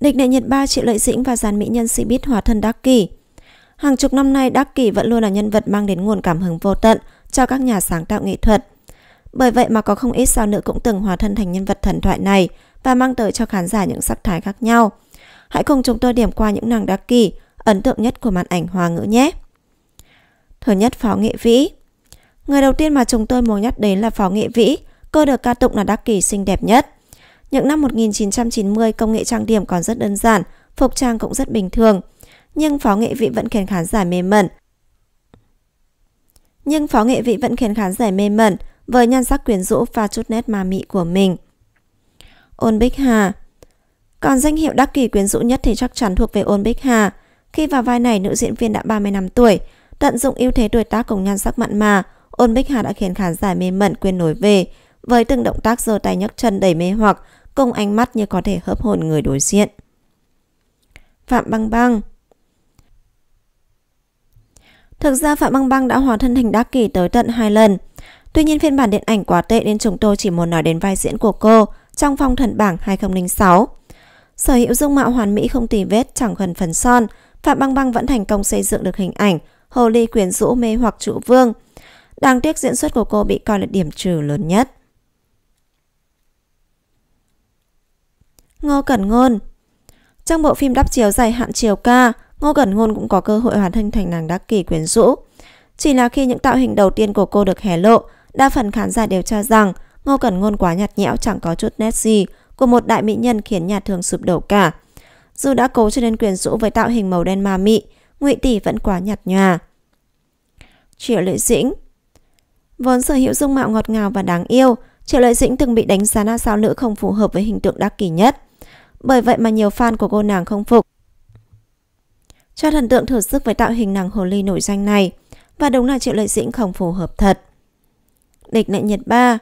Địch đệ nhiệt ba triệu lợi dĩnh và dàn mỹ nhân sĩ bít hóa thân Đắc Kỷ. Hàng chục năm nay, Đắc Kỷ vẫn luôn là nhân vật mang đến nguồn cảm hứng vô tận cho các nhà sáng tạo nghệ thuật. Bởi vậy mà có không ít sao nữ cũng từng hóa thân thành nhân vật thần thoại này và mang tới cho khán giả những sắc thái khác nhau. Hãy cùng chúng tôi điểm qua những nàng Đắc Kỷ ấn tượng nhất của màn ảnh hoa ngữ nhé. Thứ nhất Phó Nghệ Vĩ Người đầu tiên mà chúng tôi muốn nhắc đến là Phó Nghệ Vĩ, cô được ca tụng là Đắc Kỷ xinh đẹp nhất. Những năm 1990, công nghệ trang điểm còn rất đơn giản, phục trang cũng rất bình thường. Nhưng phó nghệ vị vẫn khiến khán giả mê mẩn. Nhưng phó nghệ vị vẫn khiến khán giả mê mẩn với nhan sắc quyến rũ và chút nét ma mị của mình. Ôn Bích Hà Còn danh hiệu đắc kỷ quyến rũ nhất thì chắc chắn thuộc về Ôn Bích Hà. Khi vào vai này, nữ diễn viên đã 30 năm tuổi, tận dụng ưu thế tuổi tác cùng nhan sắc mặn mà, Ôn Bích Hà đã khiến khán giả mê mẩn quên nối về với từng động tác giơ tay nhấc chân đầy mê hoặc cùng ánh mắt như có thể hấp hồn người đối diện. Phạm Băng Băng Thực ra Phạm Băng Băng đã hóa thân thành Đắc Kỳ tới tận hai lần. Tuy nhiên phiên bản điện ảnh quá tệ nên chúng tôi chỉ muốn nói đến vai diễn của cô trong phong thần bảng 2006. Sở hữu dung mạo hoàn mỹ không tì vết chẳng cần phấn son, Phạm Băng Băng vẫn thành công xây dựng được hình ảnh hồ ly quyến rũ mê hoặc trụ vương. Đáng tiếc diễn xuất của cô bị coi là điểm trừ lớn nhất. Ngô Cẩn Ngôn Trong bộ phim đắp chiếu dài hạn chiều ca, Ngô Cẩn Ngôn cũng có cơ hội hoàn thành thành nàng đắc kỷ quyến rũ. Chỉ là khi những tạo hình đầu tiên của cô được hé lộ, đa phần khán giả đều cho rằng Ngô Cẩn Ngôn quá nhạt nhẽo chẳng có chút nét gì của một đại mỹ nhân khiến nhà thường sụp đổ cả. Dù đã cố cho nên quyến rũ với tạo hình màu đen ma mà mị, Ngụy Tỷ vẫn quá nhạt nhòa. Triệu Lệ Dĩnh Vốn sở hữu dung mạo ngọt ngào và đáng yêu, Triệu Lệ Dĩnh từng bị đánh giá là sao nữ không phù hợp với hình tượng đắc kỷ nhất. Bởi vậy mà nhiều fan của cô nàng không phục. Cho thần tượng thử sức với tạo hình nàng hồ ly nổi danh này và đúng là triệu lệ dĩnh không phù hợp thật. Địch nệ Nhật Ba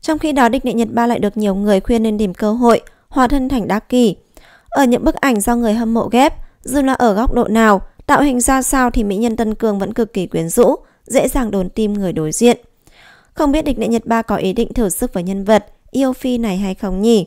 Trong khi đó địch nệ Nhật Ba lại được nhiều người khuyên nên tìm cơ hội hòa thân thành đa kỳ. Ở những bức ảnh do người hâm mộ ghép, dù là ở góc độ nào, tạo hình ra sao thì mỹ nhân Tân Cường vẫn cực kỳ quyến rũ, dễ dàng đồn tim người đối diện. Không biết địch nệ Nhật Ba có ý định thử sức với nhân vật yêu phi này hay không nhỉ?